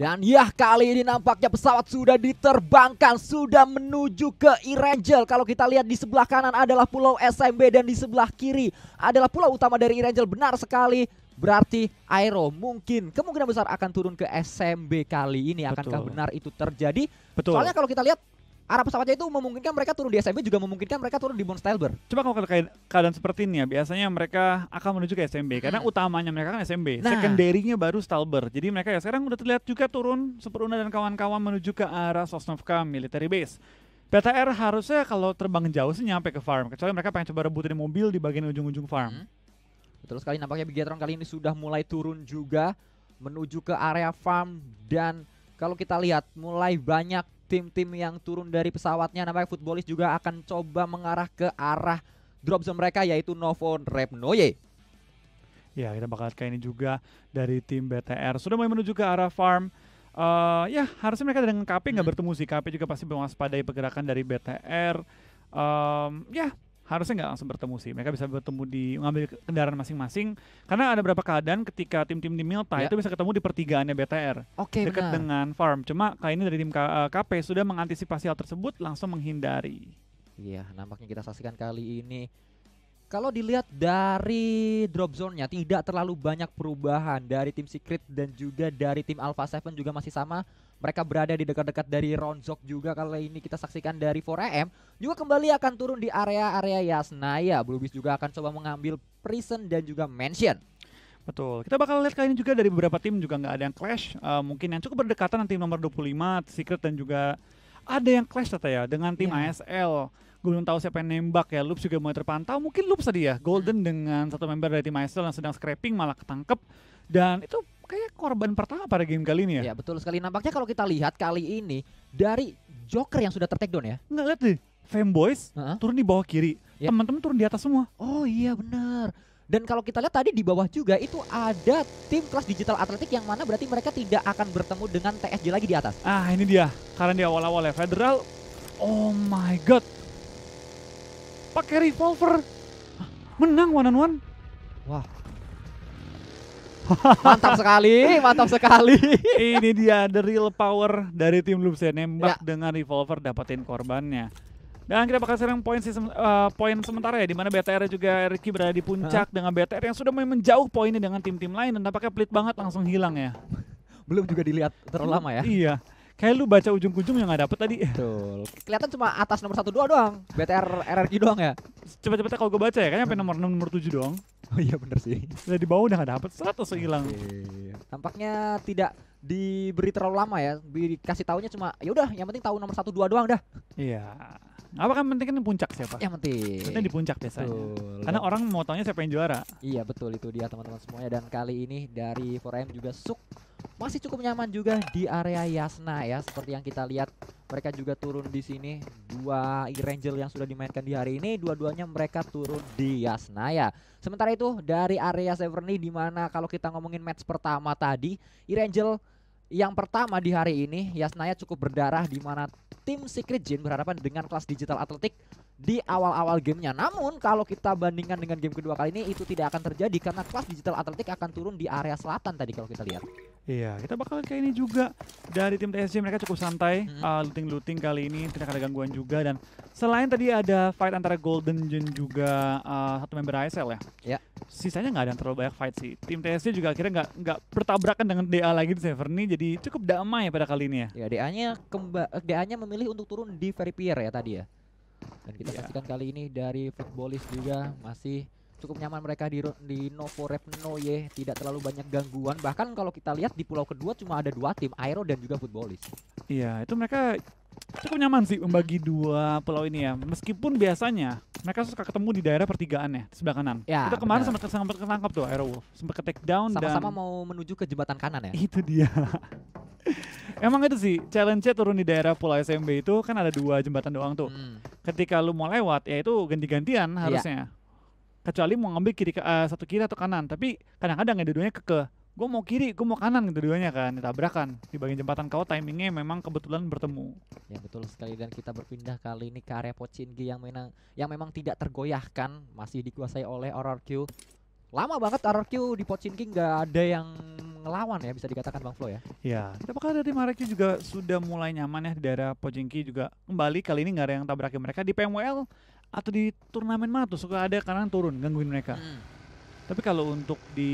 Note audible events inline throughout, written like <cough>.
Dan ya kali ini nampaknya pesawat sudah diterbangkan, sudah menuju ke Irangel. Kalau kita lihat di sebelah kanan adalah pulau SMB dan di sebelah kiri adalah pulau utama dari Irangel. Benar sekali, berarti Aero mungkin kemungkinan besar akan turun ke SMB kali ini. Akankah Betul. benar itu terjadi? Betul. Soalnya kalau kita lihat arah pesawatnya itu memungkinkan mereka turun di SMB juga memungkinkan mereka turun di Mount Stelber. Coba kalau keadaan, keadaan seperti ini ya, biasanya mereka akan menuju ke SMB karena utamanya mereka kan SMB, nah. secondary baru Stelber. Jadi mereka ya sekarang udah terlihat juga turun Superuna dan kawan-kawan menuju ke arah Sosnovka Military Base. PTR harusnya kalau terbang jauh sih nyampe ke farm, kecuali mereka pengen coba rebutin mobil di bagian ujung-ujung farm. Hmm. Betul sekali nampaknya Bigatron kali ini sudah mulai turun juga menuju ke area farm dan kalau kita lihat mulai banyak tim-tim yang turun dari pesawatnya namanya futbolis juga akan coba mengarah ke arah drop zone mereka yaitu Novo Repnoye. Ya kita bakal lihat ini juga dari tim BTR. Sudah mulai menuju ke arah farm. Uh, ya harusnya mereka dengan KP nggak hmm. bertemu sih. KP juga pasti mewaspadai pergerakan dari BTR. Um, ya harusnya nggak langsung bertemu sih. Mereka bisa bertemu di ngambil kendaraan masing-masing. Karena ada beberapa keadaan ketika tim-tim di Milta ya. itu bisa ketemu di pertigaannya BTR. okay, dekat dengan farm. Cuma kali ini dari tim KP eh, sudah mengantisipasi hal tersebut langsung menghindari. Iya, nampaknya kita saksikan kali ini kalau dilihat dari drop zone-nya tidak terlalu banyak perubahan dari tim Secret dan juga dari tim Alpha Seven juga masih sama mereka berada di dekat-dekat dari Ronzok juga kali ini kita saksikan dari 4AM juga kembali akan turun di area-area Yasnaya. Bluebeast juga akan coba mengambil Prison dan juga Mansion. Betul. Kita bakal lihat kali ini juga dari beberapa tim juga nggak ada yang clash. Uh, mungkin yang cukup berdekatan nanti nomor 25 Secret dan juga ada yang clash tata ya dengan tim yeah. ASL. Gue belum tahu siapa yang nembak ya. Loops juga mulai terpantau. Mungkin Loops tadi ya. Golden dengan satu member dari tim ASL yang sedang scraping malah ketangkep. Dan itu kayak korban pertama pada game kali ini ya. Ya betul sekali. Nampaknya kalau kita lihat kali ini dari Joker yang sudah tertek ya. ngeliat lihat deh. Fanboys uh -huh. turun di bawah kiri. Ya. Teman-teman turun di atas semua. Oh iya benar. Dan kalau kita lihat tadi di bawah juga itu ada tim kelas digital atletik yang mana berarti mereka tidak akan bertemu dengan TSG lagi di atas. Ah ini dia, karena di awal-awal ya Federal, oh my god, pakai revolver, menang one on one. Wah mantap sekali, mantap sekali. Ini dia the real power dari tim Lubse nembak ya. dengan revolver dapetin korbannya. Dan kita bakal serang poin sistem uh, eh, poin sementara ya di mana BTR juga Ricky berada di puncak huh? dengan BTR yang sudah menjauh poinnya dengan tim-tim lain dan tampaknya pelit banget langsung hilang ya. Belum juga dilihat terlalu lama ya. Iya. Kayak lu baca ujung-ujung yang nggak dapet tadi. Betul. Kelihatan cuma atas nomor satu dua doang. BTR RRQ doang ya. Coba-coba kalau gue baca ya, kayaknya sampai hmm. nomor enam nomor tujuh doang. <laughs> Oh iya bener sih. sudah di bawah udah gak dapet, seratus hilang. Okay. Tampaknya tidak diberi terlalu lama ya. Dikasih tahunya cuma ya udah yang penting tahu nomor satu dua doang dah. Iya. Apa kan penting kan puncak siapa? Yang penting. Penting di puncak biasanya. Betul. Karena orang mau taunya siapa yang juara. Iya betul itu dia teman-teman semuanya dan kali ini dari 4M juga suk masih cukup nyaman juga di area Yasna ya seperti yang kita lihat mereka juga turun di sini dua ranger yang sudah dimainkan di hari ini dua-duanya mereka turun di Yasna ya sementara itu dari area Severny mana kalau kita ngomongin match pertama tadi ranger yang pertama di hari ini Yasna ya cukup berdarah di mana tim Secret Jin berhadapan dengan kelas digital atletik di awal-awal gamenya. Namun kalau kita bandingkan dengan game kedua kali ini itu tidak akan terjadi karena kelas digital atletik akan turun di area selatan tadi kalau kita lihat. Iya, kita bakal kayak ini juga. Dari tim TSG mereka cukup santai mm-hmm. uh, looting-looting uh, kali ini, tidak ada gangguan juga dan selain tadi ada fight antara Golden Gen juga uh, satu member ASL ya. Iya. Sisanya nggak ada yang terlalu banyak fight sih. Tim TSG juga akhirnya nggak nggak bertabrakan dengan DA lagi di server ini, jadi cukup damai pada kali ini ya. Ya, DA-nya eh, DA-nya memilih untuk turun di Ferry Pier ya tadi ya. Dan kita yeah. kali ini dari footballist juga masih cukup nyaman mereka di di Novo Repno ye tidak terlalu banyak gangguan bahkan kalau kita lihat di pulau kedua cuma ada dua tim Aero dan juga Footballis iya itu mereka cukup nyaman sih membagi dua pulau ini ya meskipun biasanya mereka suka ketemu di daerah pertigaan ya sebelah kanan ya, kita kemarin sempat sempat ketangkap tuh Aero Wolf sempat ke take down sama-sama mau menuju ke jembatan kanan ya itu dia <laughs> Emang itu sih challenge turun di daerah Pulau SMB itu kan ada dua jembatan doang tuh. Hmm. Ketika lu mau lewat ya itu ganti-gantian iya. harusnya. Yeah kecuali mau ngambil kiri uh, satu kiri atau kanan tapi kadang-kadang ya dua-duanya keke gue mau kiri gue mau kanan gitu duanya kan tabrakan di bagian jembatan kau timingnya memang kebetulan bertemu ya betul sekali dan kita berpindah kali ini ke area Pochinki yang memang yang memang tidak tergoyahkan masih dikuasai oleh RRQ lama banget RRQ di Pochinki nggak ada yang ngelawan ya bisa dikatakan Bang Flo ya ya tapi dari RRQ juga sudah mulai nyaman ya di daerah Pochinki juga kembali kali ini nggak ada yang tabrakin mereka di PMWL atau di turnamen mana tuh suka ada karena turun gangguin mereka. Hmm. Tapi kalau untuk di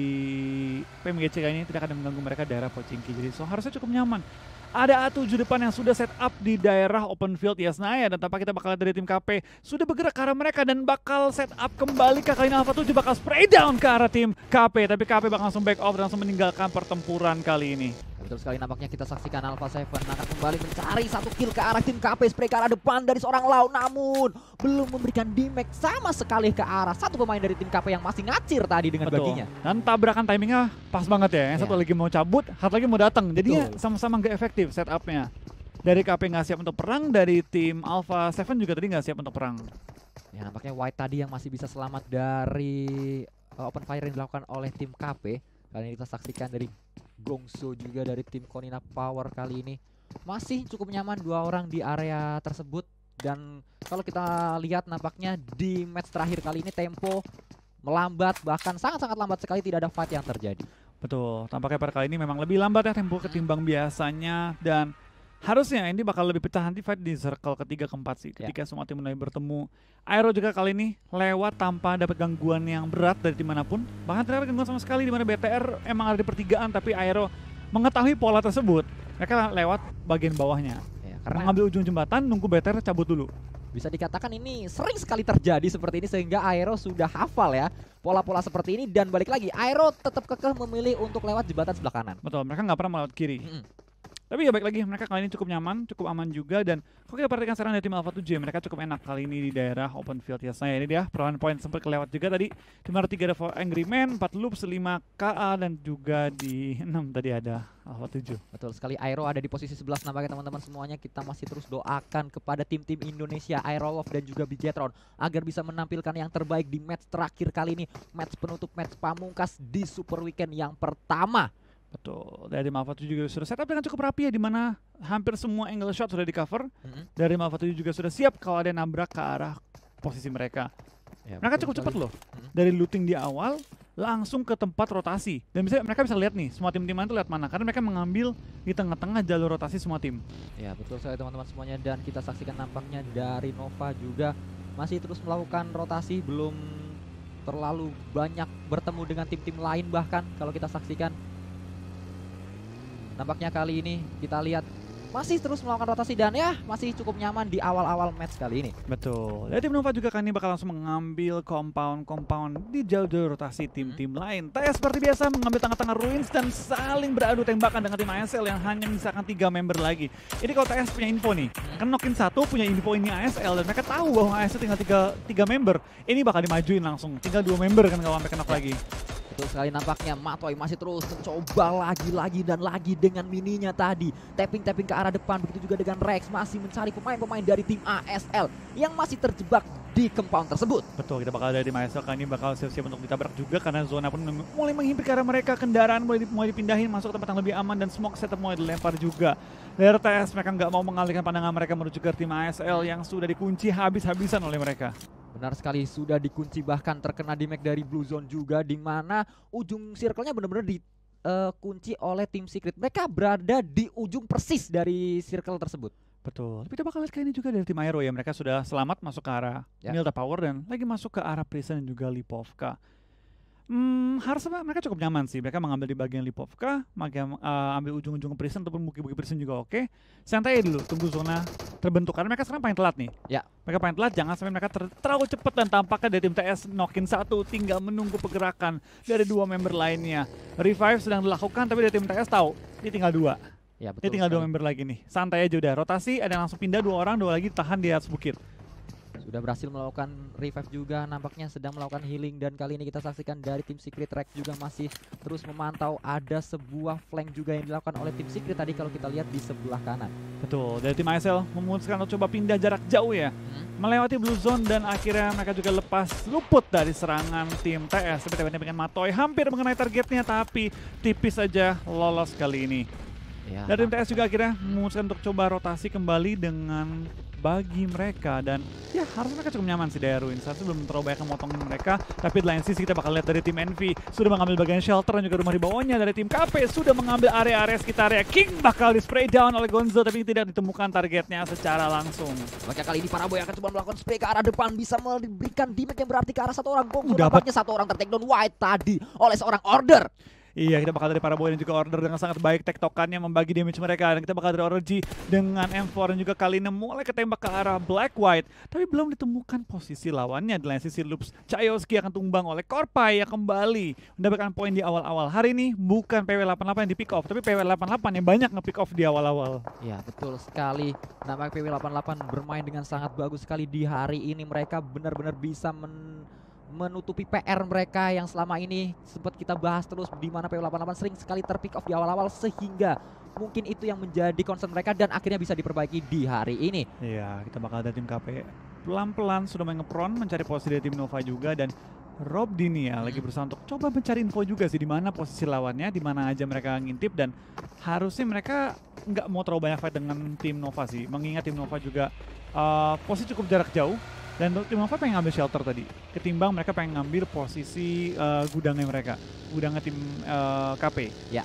PMGC ini tidak akan mengganggu mereka daerah Pochinki. Jadi so harusnya cukup nyaman. Ada A7 depan yang sudah set up di daerah open field ya Yasnaya dan tanpa kita bakal dari tim KP sudah bergerak ke arah mereka dan bakal set up kembali ke ini Alpha 7 bakal spray down ke arah tim KP tapi KP bakal langsung back off dan langsung meninggalkan pertempuran kali ini. Betul sekali nampaknya kita saksikan Alpha Seven akan kembali mencari satu kill ke arah tim KP. Spray ke arah depan dari seorang Lau namun belum memberikan damage sama sekali ke arah satu pemain dari tim KP yang masih ngacir tadi dengan Betul. baginya. Dan tabrakan timingnya pas banget ya. Yang yeah. satu iya. lagi mau cabut, satu lagi mau datang. Jadi ya sama-sama nggak efektif setupnya. Dari KP nggak siap untuk perang, dari tim Alpha Seven juga tadi nggak siap untuk perang. Ya nampaknya White tadi yang masih bisa selamat dari eh, open fire yang dilakukan oleh tim KP. Kali ini kita saksikan dari Gongso juga dari tim Konina Power kali ini masih cukup nyaman dua orang di area tersebut dan kalau kita lihat nampaknya di match terakhir kali ini tempo melambat bahkan sangat-sangat lambat sekali tidak ada fight yang terjadi. Betul, tampaknya pada kali ini memang lebih lambat ya tempo ketimbang hmm. biasanya dan harusnya ini bakal lebih pecah nanti fight di circle ketiga keempat sih ketika yeah. semua tim mulai bertemu Aero juga kali ini lewat tanpa dapat gangguan yang berat dari dimanapun bahkan tidak ada gangguan sama sekali di mana BTR emang ada di pertigaan tapi Aero mengetahui pola tersebut mereka lewat bagian bawahnya yeah, karena mengambil ujung jembatan nunggu BTR cabut dulu bisa dikatakan ini sering sekali terjadi seperti ini sehingga Aero sudah hafal ya pola-pola seperti ini dan balik lagi Aero tetap kekeh memilih untuk lewat jembatan sebelah kanan. Betul, mereka nggak pernah melewat kiri. Mm -hmm. Tapi ya baik lagi mereka kali ini cukup nyaman, cukup aman juga dan kalau kita perhatikan sekarang dari tim Alpha 7 ya. mereka cukup enak kali ini di daerah open field ya. Saya ini dia perawan poin sempat kelewat juga tadi di nomor 3 ada Angry Man, 4 loops, 5 KA dan juga di 6 tadi ada Alpha 7. Betul sekali Aero ada di posisi 11 nampaknya teman-teman semuanya kita masih terus doakan kepada tim-tim Indonesia Aero Wolf dan juga Bigetron agar bisa menampilkan yang terbaik di match terakhir kali ini, match penutup match pamungkas di Super Weekend yang pertama. Betul. Dari Malva 7 juga sudah setup dengan cukup rapi ya di mana hampir semua angle shot sudah di cover. Mm -hmm. Dari Malva 7 juga sudah siap kalau ada yang nabrak ke arah posisi mereka. Ya, mereka cukup cepat loh. Mm -hmm. Dari looting di awal langsung ke tempat rotasi. Dan bisa mereka bisa lihat nih semua tim-tim tuh lihat mana karena mereka mengambil di tengah-tengah jalur rotasi semua tim. Ya, betul sekali teman-teman semuanya dan kita saksikan nampaknya dari Nova juga masih terus melakukan rotasi belum terlalu banyak bertemu dengan tim-tim lain bahkan kalau kita saksikan Nampaknya kali ini kita lihat masih terus melakukan rotasi dan ya masih cukup nyaman di awal-awal match kali ini. Betul. Dan tim Nova juga kali ini bakal langsung mengambil compound-compound di jauh-jauh rotasi tim-tim hmm. lain. TS seperti biasa mengambil tengah-tengah ruins dan saling beradu tembakan dengan tim ASL yang hanya misalkan tiga member lagi. Ini kalau TS punya info nih, hmm. kan nokin satu punya info ini ASL dan mereka tahu bahwa ASL tinggal tiga, tiga member. Ini bakal dimajuin langsung, tinggal dua member kan kalau mereka kenok ya. lagi terus sekali nampaknya Matoy masih terus mencoba lagi-lagi dan lagi dengan mininya tadi. Tapping-tapping ke arah depan, begitu juga dengan Rex masih mencari pemain-pemain dari tim ASL yang masih terjebak di compound tersebut. Betul, kita bakal dari ASL kali ini bakal siap-siap untuk ditabrak juga karena zona pun mulai menghimpit karena mereka. Kendaraan mulai, dipindahin masuk ke tempat yang lebih aman dan smoke setup mulai dilempar juga. RTS mereka nggak mau mengalihkan pandangan mereka menuju ke tim ASL yang sudah dikunci habis-habisan oleh mereka. Benar sekali sudah dikunci bahkan terkena damage dari blue zone juga di mana ujung circle-nya benar-benar dikunci eh, uh, oleh tim Secret. Mereka berada di ujung persis dari circle tersebut. Betul. Tapi kita bakal lihat kali ini juga dari tim Aero ya. Mereka sudah selamat masuk ke arah yeah. Ya. Power dan lagi masuk ke arah Prison dan juga Lipovka. Hmm, harusnya mereka cukup nyaman sih. Mereka mengambil di bagian Lipovka, mereka uh, eh, ambil ujung-ujung prison ataupun bukit-bukit prison juga oke. Okay. Santai dulu, tunggu zona terbentuk. Karena mereka sekarang paling telat nih. Ya. Mereka paling telat, jangan sampai mereka ter terlalu cepat dan tampaknya dari tim TS nokin satu, tinggal menunggu pergerakan dari dua member lainnya. Revive sedang dilakukan, tapi dari tim TS tahu, ini tinggal dua. Ya, betul. Ini tinggal dua member lagi nih. Santai aja udah. Rotasi ada yang langsung pindah dua orang, dua lagi tahan di atas bukit. Sudah berhasil melakukan revive juga nampaknya sedang melakukan healing dan kali ini kita saksikan dari tim Secret track juga masih terus memantau ada sebuah flank juga yang dilakukan oleh tim Secret tadi kalau kita lihat di sebelah kanan. Betul, dari tim ASL memutuskan untuk coba pindah jarak jauh ya. Hmm? Melewati blue zone dan akhirnya mereka juga lepas luput dari serangan tim TS. Tapi tiba dengan Matoy hampir mengenai targetnya tapi tipis saja lolos kali ini. Ya, Dan tim TS juga akhirnya memutuskan untuk coba rotasi kembali dengan bagi mereka dan ya harusnya mereka cukup nyaman sih daya ruin saat belum terlalu banyak yang mereka tapi di lain sisi kita bakal lihat dari tim Envy sudah mengambil bagian shelter dan juga rumah di bawahnya dari tim KP sudah mengambil area-area sekitar area ya. King bakal di spray down oleh Gonzo tapi tidak ditemukan targetnya secara langsung maka kali ini Paraboy akan coba melakukan spray ke arah depan bisa memberikan damage yang berarti ke arah satu orang Gonzo dapatnya satu orang tertake down White tadi oleh seorang Order Iya, kita bakal dari para boy dan juga Order dengan sangat baik tektokannya membagi damage mereka. Dan kita bakal dari Orochi dengan M4 dan juga kali ini mulai ketembak ke arah Black White. Tapi belum ditemukan posisi lawannya. Di lain sisi Loops, Chayoski akan tumbang oleh Korpai yang kembali mendapatkan poin di awal-awal. Hari ini bukan PW88 yang di pick off, tapi PW88 yang banyak nge-pick off di awal-awal. Ya betul sekali. Nama PW88 bermain dengan sangat bagus sekali di hari ini. Mereka benar-benar bisa men menutupi PR mereka yang selama ini sempat kita bahas terus di mana pw 88 sering sekali terpick off di awal-awal sehingga mungkin itu yang menjadi concern mereka dan akhirnya bisa diperbaiki di hari ini. Iya, kita bakal ada tim KP pelan-pelan sudah mengepron mencari posisi dari tim Nova juga dan Rob Dini ya lagi hmm. berusaha untuk coba mencari info juga sih di mana posisi lawannya, di mana aja mereka ngintip dan harusnya mereka nggak mau terlalu banyak fight dengan tim Nova sih, mengingat tim Nova juga uh, posisi cukup jarak jauh dan tim Nova pengen ngambil shelter tadi. Ketimbang mereka pengen ngambil posisi uh, gudangnya mereka, gudangnya tim uh, eh, KP. Ya.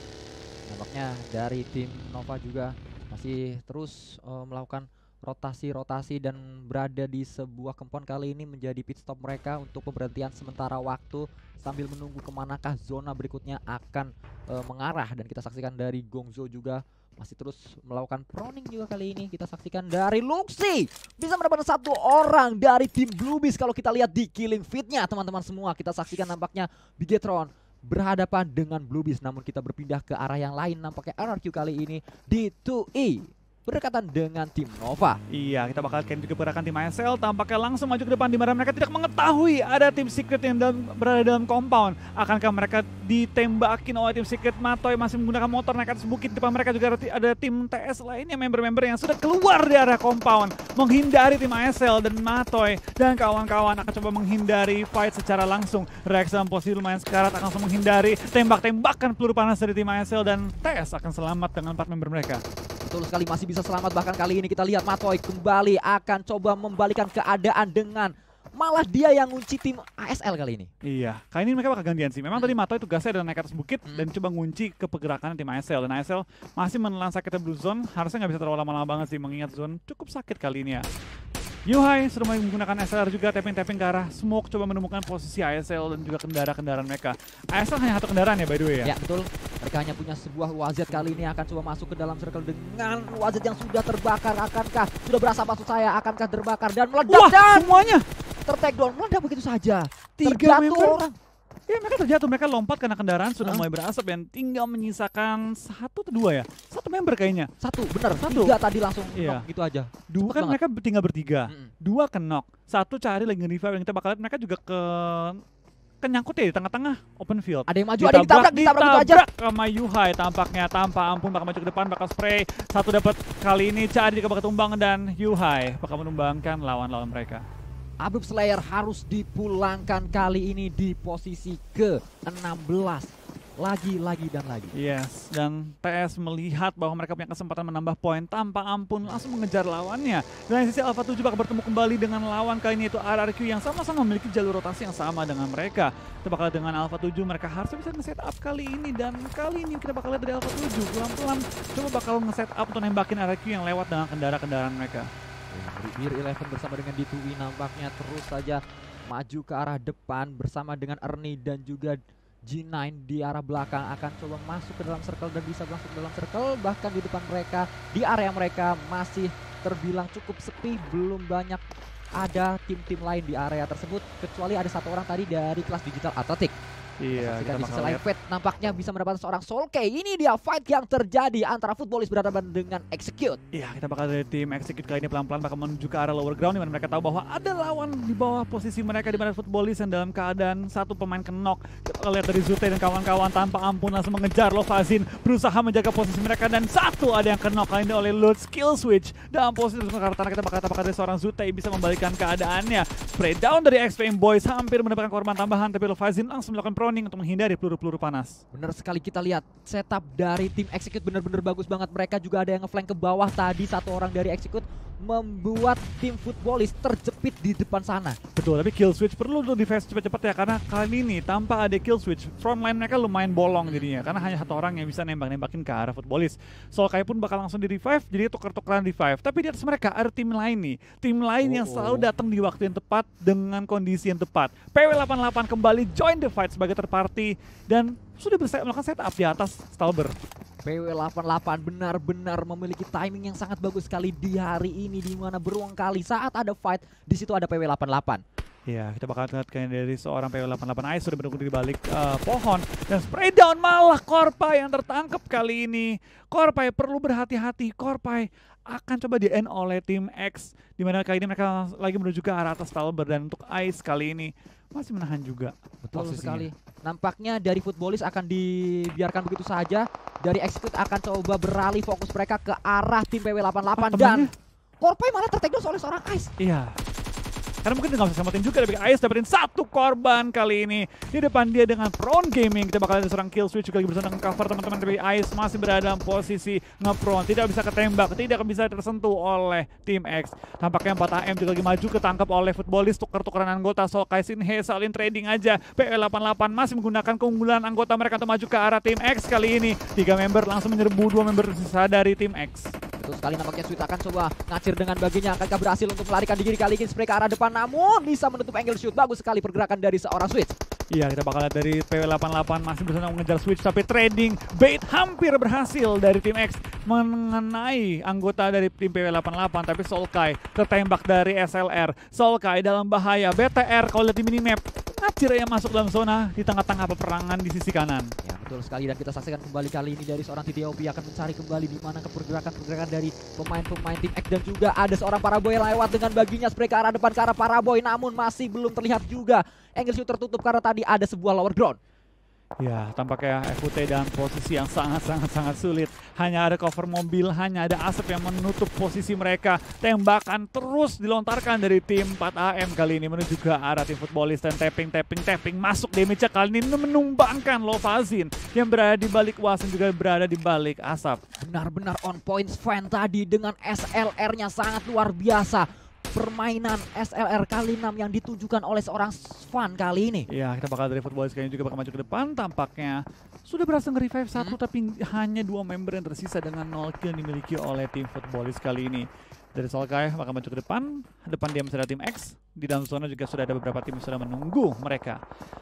Nampaknya dari tim Nova juga masih terus uh, melakukan rotasi-rotasi dan berada di sebuah kempon kali ini menjadi pit stop mereka untuk pemberhentian sementara waktu sambil menunggu kemanakah zona berikutnya akan uh, mengarah dan kita saksikan dari Gongzo juga masih terus melakukan proning juga kali ini kita saksikan dari Luxi bisa mendapatkan satu orang dari tim Bluebeast kalau kita lihat di killing fitnya teman-teman semua kita saksikan nampaknya Bigetron berhadapan dengan Bluebeast namun kita berpindah ke arah yang lain nampaknya RRQ kali ini di 2E berdekatan dengan tim Nova. Iya, kita bakal ken juga pergerakan tim ASL tampaknya langsung maju ke depan di mana mereka tidak mengetahui ada tim secret yang dalam, berada dalam compound. Akankah mereka ditembakin oleh tim secret Matoy masih menggunakan motor naik atas bukit. Depan mereka juga ada tim TS lainnya member-member yang sudah keluar di area compound menghindari tim ASL dan Matoy dan kawan-kawan akan coba menghindari fight secara langsung. Rex dalam posisi lumayan sekarat akan langsung menghindari tembak-tembakan peluru panas dari tim ASL dan TS akan selamat dengan empat member mereka. Betul sekali masih bisa selamat bahkan kali ini kita lihat Matoy kembali akan coba membalikan keadaan dengan malah dia yang ngunci tim ASL kali ini. Iya, kali ini mereka bakal gantian sih. Memang hmm. tadi Matoy tugasnya adalah naik ke atas bukit hmm. dan coba ngunci ke pergerakan tim ASL. Dan ASL masih menelan sakitnya blue zone, harusnya nggak bisa terlalu lama-lama banget sih mengingat zone cukup sakit kali ini ya. Yuhai sudah menggunakan SLR juga tapping-tapping ke arah smoke coba menemukan posisi ASL dan juga kendaraan kendaraan mereka. ASL hanya satu kendaraan ya by the way ya? Ya betul. Mereka hanya punya sebuah wazet kali ini akan coba masuk ke dalam circle dengan wazet yang sudah terbakar. Akankah sudah berasa maksud saya? Akankah terbakar dan meledak Wah, dan semuanya tertek down meledak begitu saja. Tiga member orang. Ya mereka terjatuh, mereka lompat karena kendaraan sudah mulai berasap dan tinggal menyisakan satu atau dua ya? Satu member kayaknya. Satu, benar Satu. Tiga tadi langsung iya. knock gitu aja. Dua Cepet kan banget. mereka tinggal bertiga. Mm -mm. Dua kenok, Satu cari lagi revive yang kita bakal lihat mereka juga ke kenyangkut ya di tengah-tengah open field. Ada yang maju, ada yang ditabrak, ditabrak, ditabrak gitu aja. Sama Yuhai tampaknya tanpa ampun bakal maju ke depan, bakal spray. Satu dapat kali ini di bakal tumbang dan Yuhai bakal menumbangkan lawan-lawan mereka. Abib Slayer harus dipulangkan kali ini di posisi ke-16 lagi, lagi, dan lagi. Yes, dan TS melihat bahwa mereka punya kesempatan menambah poin tanpa ampun langsung mengejar lawannya. Dan sisi Alpha 7 bakal bertemu kembali dengan lawan kali ini yaitu RRQ yang sama-sama memiliki jalur rotasi yang sama dengan mereka. Kita bakal dengan Alpha 7 mereka harus bisa nge up kali ini dan kali ini kita bakal lihat dari Alpha 7 pelan-pelan coba bakal nge up untuk nembakin RRQ yang lewat dengan kendaraan kendaraan mereka. Mir Eleven bersama dengan d 2 e nampaknya terus saja maju ke arah depan bersama dengan Ernie dan juga G9 di arah belakang akan coba masuk ke dalam circle dan bisa masuk ke dalam circle bahkan di depan mereka di area mereka masih terbilang cukup sepi belum banyak ada tim-tim lain di area tersebut kecuali ada satu orang tadi dari kelas digital atletik Iya, kita bisa live nampaknya bisa mendapatkan seorang Soul K. Ini dia fight yang terjadi antara footballis berhadapan dengan Execute. Iya, kita bakal dari tim Execute kali ini pelan-pelan bakal menuju ke arah lower ground di mana mereka tahu bahwa ada lawan di bawah posisi mereka di mana footballis yang dalam keadaan satu pemain kenok. Kita lihat dari Zute dan kawan-kawan tanpa ampun langsung mengejar Fazin. berusaha menjaga posisi mereka dan satu ada yang kenok kali ini oleh Lord Skill Switch. Dalam posisi karena kita bakal tampak ada seorang Zute yang bisa membalikan keadaannya. Spray down dari XPM Boys hampir mendapatkan korban tambahan tapi Lo Fazin langsung melakukan proning untuk menghindari peluru-peluru panas. Benar sekali kita lihat setup dari tim Execute benar-benar bagus banget. Mereka juga ada yang ngeflank ke bawah tadi satu orang dari Execute membuat tim futbolis terjepit di depan sana. Betul, tapi kill switch perlu untuk defense cepat-cepat ya karena kali ini tanpa ada kill switch front line mereka lumayan bolong jadinya karena hanya satu orang yang bisa nembak-nembakin ke arah Soal kayak pun bakal langsung di revive jadi tuker-tukeran revive. Tapi di atas mereka ada tim lain nih, tim lain oh. yang selalu datang di waktu yang tepat dengan kondisi yang tepat. PW88 kembali join the fight sebagai third party dan sudah melakukan setup di atas Stalber. PW88 benar-benar memiliki timing yang sangat bagus sekali di hari ini di mana beruang kali saat ada fight di situ ada PW88. Ya, kita bakal lihat dari seorang PW88 Ice sudah menunggu di balik uh, pohon dan spray down malah korpa yang tertangkap kali ini. korpa perlu berhati-hati. korpa akan coba di end oleh tim X di mana kali ini mereka lagi menuju ke arah atas Talber dan untuk Ice kali ini masih menahan juga. Betul Posisinya. sekali. Nampaknya dari footballis akan dibiarkan begitu saja. Dari execute akan coba beralih fokus mereka ke arah tim PW88 oh, dan Korpai malah tertekan oleh seorang Ice. Iya. Karena mungkin nggak bisa selamatin juga. Tapi Ais dapetin satu korban kali ini. Di depan dia dengan Prone Gaming. Kita bakal ada kill switch juga lagi dengan cover teman-teman. Tapi Ais masih berada dalam posisi ngeprone. Tidak bisa ketembak. Tidak bisa tersentuh oleh tim X. Tampaknya 4 AM juga lagi maju ketangkap oleh footballist Tuker-tukeran anggota. So Kaisin He salin trading aja. PL88 masih menggunakan keunggulan anggota mereka untuk maju ke arah tim X kali ini. Tiga member langsung menyerbu dua member sisa dari tim X. Bagus sekali nampaknya Sweet akan coba ngacir dengan baginya. Akankah berhasil untuk melarikan diri kali ini spray ke arah depan namun bisa menutup angle shoot. Bagus sekali pergerakan dari seorang Switch. Iya kita bakal lihat dari PW88 masih bisa mengejar switch tapi trading bait hampir berhasil dari tim X mengenai anggota dari tim PW88 tapi Solkai tertembak dari SLR. Solkai dalam bahaya BTR kalau lihat di minimap yang masuk dalam zona di tengah-tengah peperangan di sisi kanan. Ya betul sekali dan kita saksikan kembali kali ini dari seorang TDOP akan mencari kembali di mana pergerakan-pergerakan dari pemain-pemain tim X dan juga ada seorang para boy lewat dengan baginya spray ke arah depan ke arah boy. namun masih belum terlihat juga. Angle shoot tertutup karena tadi ada sebuah lower ground. Ya, tampaknya FUT dalam posisi yang sangat-sangat-sangat sulit. Hanya ada cover mobil, hanya ada asap yang menutup posisi mereka. Tembakan terus dilontarkan dari tim 4AM kali ini menuju ke arah tim futbolis dan tapping, tapping, tapping. Masuk damage kali ini menumbangkan Lovazin yang berada di balik wasan juga berada di balik asap. Benar-benar on points fan tadi dengan SLR-nya sangat luar biasa permainan SLR kali 6 yang ditunjukkan oleh seorang fan kali ini. Iya, kita bakal dari football sekali juga bakal maju ke depan tampaknya. Sudah berhasil nge-revive satu hmm. tapi hanya dua member yang tersisa dengan 0 kill dimiliki oleh tim football kali ini. Dari Solkai bakal maju ke depan. Depan dia masih ada tim X. Di dalam zona juga sudah ada beberapa tim yang sudah menunggu mereka.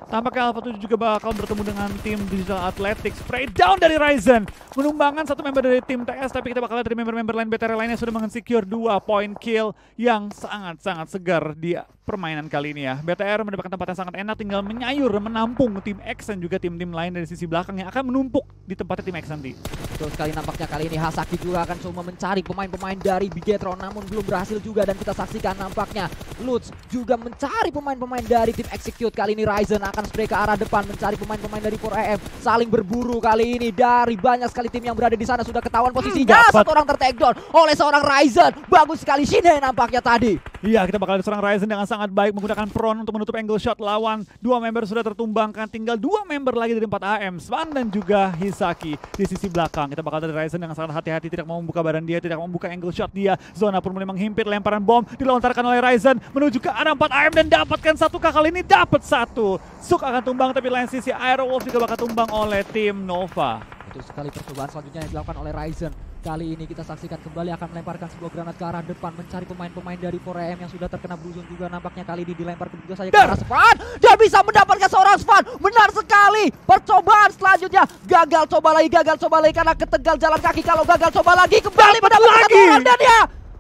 Tampaknya Alpha 7 juga bakal bertemu dengan tim Digital Athletics. Spray down dari Ryzen. Menumbangkan satu member dari tim TS. Tapi kita bakal lihat dari member-member lain BTR lainnya sudah mengensecure dua point kill yang sangat-sangat segar di permainan kali ini ya. BTR mendapatkan tempat yang sangat enak tinggal menyayur, menampung tim X dan juga tim-tim lain dari sisi belakang yang akan menumpuk di tempatnya tim X nanti. Betul sekali nampaknya kali ini Hasaki juga akan cuma mencari pemain-pemain dari Bigetron namun belum berhasil juga dan kita saksikan nampaknya Lutz juga mencari pemain-pemain dari tim Execute kali ini Ryzen akan spray ke arah depan mencari pemain-pemain dari 4AM saling berburu kali ini dari banyak sekali tim yang berada di sana sudah ketahuan posisinya hmm, satu orang tertakedown oleh seorang Ryzen bagus sekali Shine nampaknya tadi Iya kita bakal ada Ryzen dengan sangat baik menggunakan front untuk menutup angle shot lawan dua member sudah tertumbangkan tinggal dua member lagi dari 4AM Swan dan juga Hisaki di sisi belakang kita bakal ada Ryzen dengan sangat hati-hati tidak mau membuka badan dia tidak mau membuka angle shot dia zona zona pun mulai menghimpit lemparan bom dilontarkan oleh Ryzen menuju ke arah 4 AM dan dapatkan satu kah kali ini dapat satu. Suk akan tumbang tapi lain sisi Aero Wolf juga bakal tumbang oleh tim Nova. itu sekali percobaan selanjutnya yang dilakukan oleh Ryzen. Kali ini kita saksikan kembali akan melemparkan sebuah granat ke arah depan mencari pemain-pemain dari 4AM yang sudah terkena bluzon juga nampaknya kali ini dilempar juga saja ke arah Span dan bisa mendapatkan seorang Span. Benar sekali. Percobaan selanjutnya gagal coba lagi, gagal coba lagi karena ketegal jalan kaki. Kalau gagal coba lagi kembali mendapatkan lagi. dan ya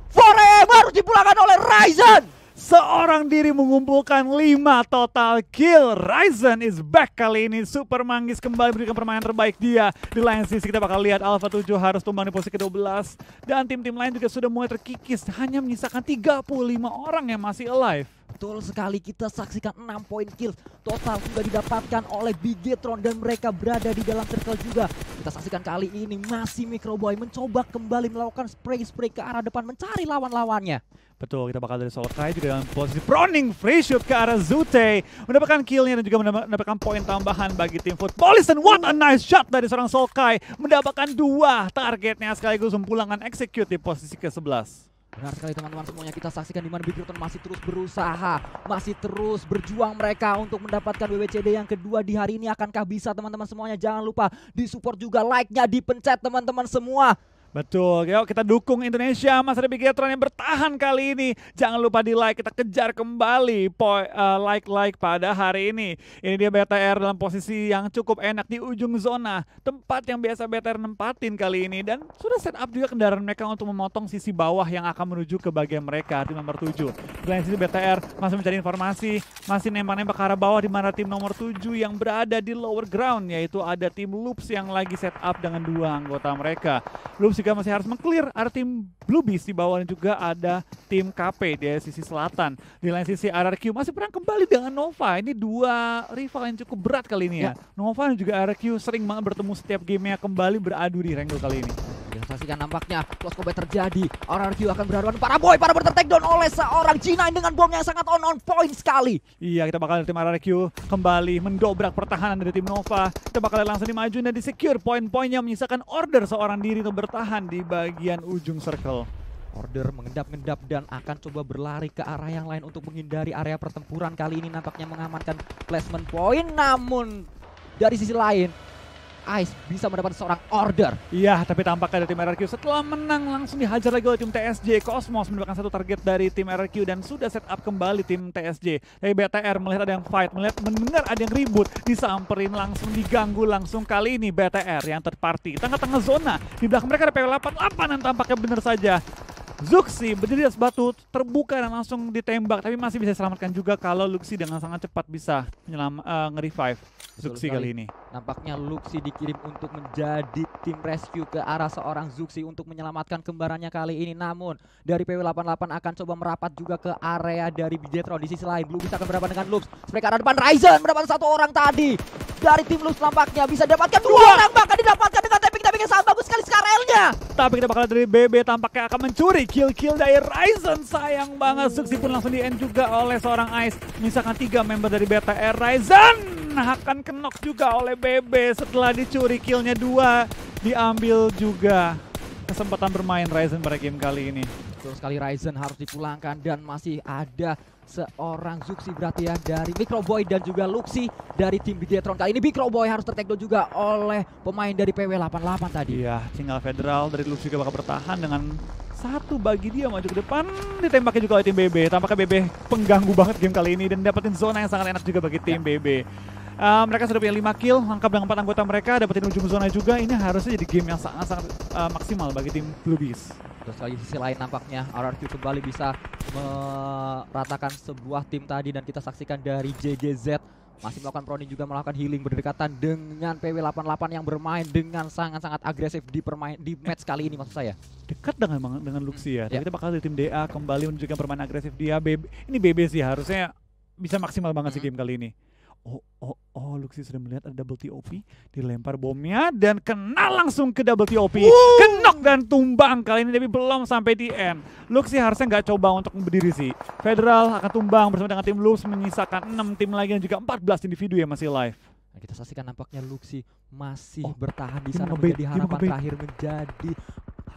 Forever dipulangkan oleh Ryzen. Seorang diri mengumpulkan 5 total kill. Ryzen is back kali ini. Super Manggis kembali berikan permainan terbaik dia. Di lain sisi kita bakal lihat Alpha 7 harus tumbang di posisi ke-12. Dan tim-tim lain juga sudah mulai terkikis. Hanya menyisakan 35 orang yang masih alive. Betul sekali kita saksikan 6 poin kill total sudah didapatkan oleh Bigetron dan mereka berada di dalam circle juga. Kita saksikan kali ini masih Microboy mencoba kembali melakukan spray-spray ke arah depan mencari lawan-lawannya. Betul, kita bakal dari Solkai juga dalam posisi Browning free shoot ke arah Zute. Mendapatkan killnya dan juga mendapatkan poin tambahan bagi tim Food and what a nice shot dari seorang Solkai. Mendapatkan dua targetnya sekaligus mempulangkan execute di posisi ke-11. Benar sekali teman-teman semuanya kita saksikan di mana Big Return masih terus berusaha, masih terus berjuang mereka untuk mendapatkan WWCD yang kedua di hari ini akankah bisa teman-teman semuanya jangan lupa di support juga like-nya dipencet teman-teman semua. Betul, yuk kita dukung Indonesia Mas Rebi Getron yang bertahan kali ini. Jangan lupa di like, kita kejar kembali eh, like-like uh, pada hari ini. Ini dia BTR dalam posisi yang cukup enak di ujung zona, tempat yang biasa BTR nempatin kali ini. Dan sudah set up juga kendaraan mereka untuk memotong sisi bawah yang akan menuju ke bagian mereka di nomor 7. Brilliant City BTR masih mencari informasi, masih nembak-nembak ke arah bawah di mana tim nomor 7 yang berada di lower ground yaitu ada tim Loops yang lagi set up dengan dua anggota mereka. Loops juga masih harus mengclear ada tim Beast di bawah dan juga ada tim KP di sisi selatan. Di lain sisi RRQ masih perang kembali dengan Nova. Ini dua rival yang cukup berat kali ini ya. ya. Nova dan juga RRQ sering banget bertemu setiap gamenya kembali beradu di Rengo kali ini saksikan nampaknya close combat terjadi. RRQ akan berharuan para boy, para boy down oleh seorang G9 dengan bomnya yang sangat on on point sekali. Iya, kita bakal tim RRQ kembali mendobrak pertahanan dari tim Nova. Kita bakal langsung dimaju dan di secure poin-poinnya menyisakan order seorang diri untuk bertahan di bagian ujung circle. Order mengendap-endap dan akan coba berlari ke arah yang lain untuk menghindari area pertempuran kali ini nampaknya mengamankan placement point namun dari sisi lain Ice bisa mendapat seorang order. Iya, tapi tampaknya dari tim RRQ setelah menang langsung dihajar lagi oleh tim TSJ. Cosmos mendapatkan satu target dari tim RRQ dan sudah set up kembali tim TSJ. Tapi BTR melihat ada yang fight, melihat mendengar ada yang ribut, disamperin langsung diganggu langsung kali ini BTR yang terparti. Tengah-tengah zona, di belakang mereka ada PW88 dan tampaknya benar saja. Zuxi berdiri atas batu, terbuka dan langsung ditembak, tapi masih bisa selamatkan juga kalau Luxi dengan sangat cepat bisa menyelam, uh, nge-revive. Zuxi kali ini. Nampaknya Luxi dikirim untuk menjadi tim rescue ke arah seorang Zuxi untuk menyelamatkan kembarannya kali ini. Namun dari PW88 akan coba merapat juga ke area dari Bijetro di sisi lain. Belum bisa akan dengan Lux. Spray ke depan Ryzen berapa satu orang tadi. Dari tim Lux nampaknya bisa dapatkan dua, dua orang bahkan didapatkan dengan tapping-tapping yang sangat bagus sekali Skarelnya. Tapi kita bakal dari BB tampaknya akan mencuri kill-kill dari Ryzen. Sayang banget Zuxi pun langsung di-end juga oleh seorang Ice. Misalkan tiga member dari BTR Ryzen akan kenok juga oleh BB setelah dicuri killnya dua diambil juga kesempatan bermain Ryzen pada game kali ini. terus sekali Ryzen harus dipulangkan dan masih ada seorang Zuxi berarti ya dari Microboy dan juga Luxi dari tim Bigetron. Kali ini Microboy harus tertekdo juga oleh pemain dari PW88 tadi. Iya, tinggal Federal dari Luxi juga bakal bertahan dengan satu bagi dia maju ke depan. Ditembaknya juga oleh tim BB. Tampaknya BB pengganggu banget game kali ini dan dapetin zona yang sangat enak juga bagi tim ya. BB. Uh, mereka sudah punya 5 kill, lengkap dengan 4 anggota mereka, dapetin ujung zona juga. Ini harusnya jadi game yang sangat-sangat uh, eh, maksimal bagi tim Blue Beast. Terus lagi sisi lain nampaknya RRQ kembali bisa meratakan sebuah tim tadi dan kita saksikan dari JGZ masih melakukan Proni juga melakukan healing berdekatan dengan PW88 yang bermain dengan sangat-sangat agresif di permain di match kali ini maksud saya. Dekat dengan dengan Luxi ya. Yeah. Kita bakal di tim DA kembali menunjukkan permainan agresif dia. ini BB sih harusnya bisa maksimal banget sih game mm-hmm. kali ini oh oh oh Luxi sudah melihat ada double TOP dilempar bomnya dan kena langsung ke double TOP kenok dan tumbang kali ini tapi belum sampai di end Luxi harusnya nggak coba untuk berdiri sih Federal akan tumbang bersama dengan tim Lux menyisakan 6 tim lagi dan juga 14 individu yang masih live Nah, kita saksikan nampaknya Luxi masih oh, bertahan di sana menjadi harapan terakhir menjadi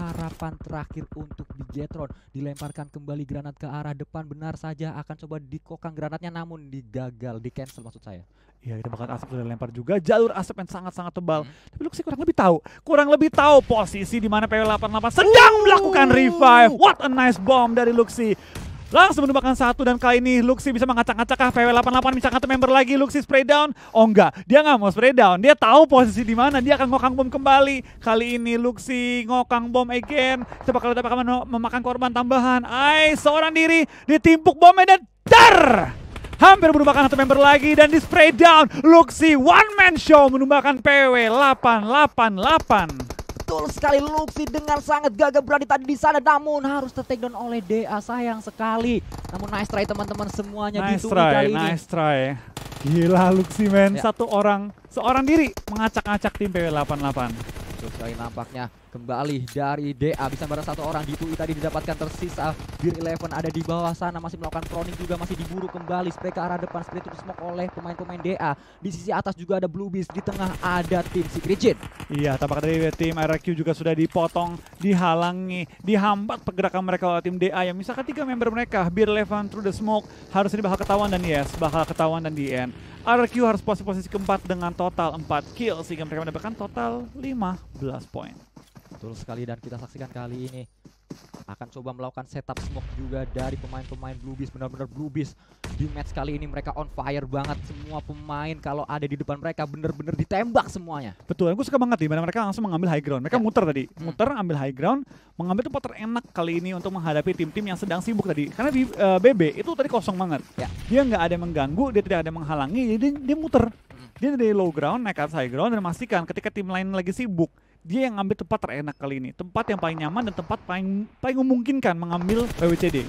harapan terakhir untuk di Jetron dilemparkan kembali granat ke arah depan benar saja akan coba dikokang granatnya namun digagal di cancel maksud saya Iya kita bakal asap sudah lempar juga jalur asap yang sangat-sangat tebal hmm. tapi Luxi kurang lebih tahu kurang lebih tahu posisi di mana PW88 sedang melakukan revive what a nice bomb dari Luxi Langsung menembakkan satu dan kali ini Luxi bisa mengacak-acak VW88 bisa satu member lagi Luxi spray down. Oh enggak, dia nggak mau spray down. Dia tahu posisi di mana, dia akan ngokang bom kembali. Kali ini Luxi ngokang bom again. Coba kalau dapat memakan korban tambahan. Ai, seorang diri ditimpuk bomnya dan dar! hampir menumbangkan satu member lagi dan di spray down Luxi one man show menumbangkan PW 888 Betul sekali Luxi dengan sangat gagah berani tadi di sana namun harus tertakedown oleh DA sayang sekali. Namun nice try teman-teman semuanya nice gitu try, kali nice ini. try. Gila Luxi men, ya. satu orang, seorang diri mengacak-acak tim PW88. Betul sekali nampaknya kembali dari DA bisa bareng satu orang di Tui tadi didapatkan tersisa Gear Eleven ada di bawah sana masih melakukan proning juga masih diburu kembali spek ke arah depan spray terus smoke oleh pemain-pemain DA di sisi atas juga ada Blue Beast di tengah ada tim Secret Jin iya tampak dari tim RQ juga sudah dipotong dihalangi dihambat pergerakan mereka oleh tim DA yang misalkan tiga member mereka Gear Eleven through the smoke harus ini bakal ketahuan dan yes bakal ketahuan dan di end RQ harus posisi posisi keempat dengan total 4 kill sehingga mereka mendapatkan total 15 poin. Betul sekali dan kita saksikan kali ini akan coba melakukan setup smoke juga dari pemain-pemain Blue Beast benar-benar Blue Beast di match kali ini mereka on fire banget semua pemain kalau ada di depan mereka benar-benar ditembak semuanya betul aku suka banget di mereka langsung mengambil high ground mereka ya. muter tadi hmm. muter ambil high ground mengambil tempat terenak kali ini untuk menghadapi tim-tim yang sedang sibuk tadi karena di uh, eh, BB itu tadi kosong banget ya. dia nggak ada yang mengganggu dia tidak ada yang menghalangi jadi dia, dia muter hmm. dia dari low ground naik ke high ground dan memastikan ketika tim lain lagi sibuk dia yang ngambil tempat terenak kali ini. Tempat yang paling nyaman dan tempat paling paling memungkinkan mengambil WWCD.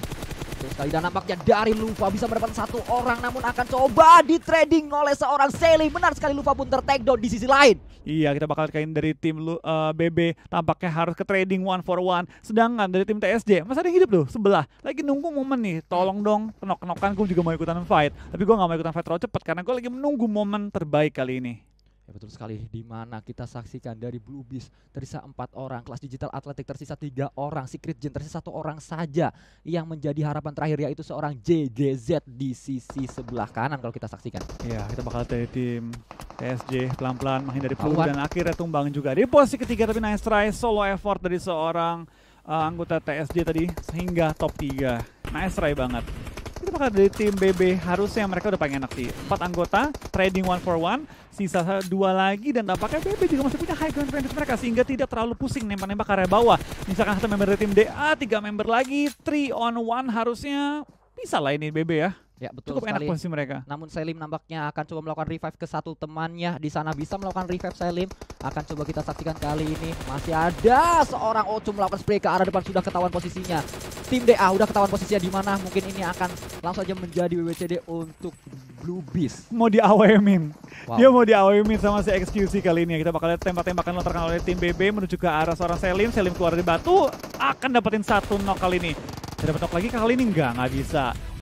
Sekali dan nampaknya dari Lufa bisa mendapatkan satu orang namun akan coba di trading oleh seorang Sally. Benar sekali Lufa pun tertake down di sisi lain. Iya kita bakal kain dari tim uh, eh, BB tampaknya harus ke trading one for one. Sedangkan dari tim TSJ masih ada yang hidup tuh sebelah. Lagi nunggu momen nih tolong dong kenok-kenokan gue juga mau ikutan fight. Tapi gue gak mau ikutan fight terlalu cepat karena gue lagi menunggu momen terbaik kali ini. Ya betul sekali, di mana kita saksikan dari Blue Beast tersisa empat orang, kelas digital atletik tersisa tiga orang, Secret Gen tersisa satu orang saja yang menjadi harapan terakhir yaitu seorang JGZ di sisi sebelah kanan kalau kita saksikan. Ya, kita bakal dari tim TSJ pelan-pelan menghindari peluru dan akhirnya tumbang juga. Di posisi ketiga tapi nice try, solo effort dari seorang uh, anggota TSJ tadi sehingga top tiga Nice try banget bakal dari tim BB harusnya mereka udah paling enak sih. Empat anggota, trading one for one, sisa dua lagi dan apakah BB juga masih punya high ground advantage mereka sehingga tidak terlalu pusing nembak-nembak ke area bawah. Misalkan satu member dari tim DA, tiga member lagi, three on one harusnya bisa lah ini BB ya. Ya, betul Cukup sekali. enak posisi mereka. Namun Selim nampaknya akan coba melakukan revive ke satu temannya di sana bisa melakukan revive Selim. Akan coba kita saksikan kali ini masih ada seorang Ocu melakukan spray ke arah depan sudah ketahuan posisinya. Tim DA udah ketahuan posisinya di mana. Mungkin ini akan langsung aja menjadi WWCD untuk Blue Beast. Mau di Wow. Dia mau di sama si XQC kali ini. Kita bakal lihat tembak-tembakan lontarkan oleh tim BB menuju ke arah seorang Selim. Selim keluar dari batu akan dapetin satu knock kali ini. tidak dapat knock lagi kali ini enggak, nggak bisa.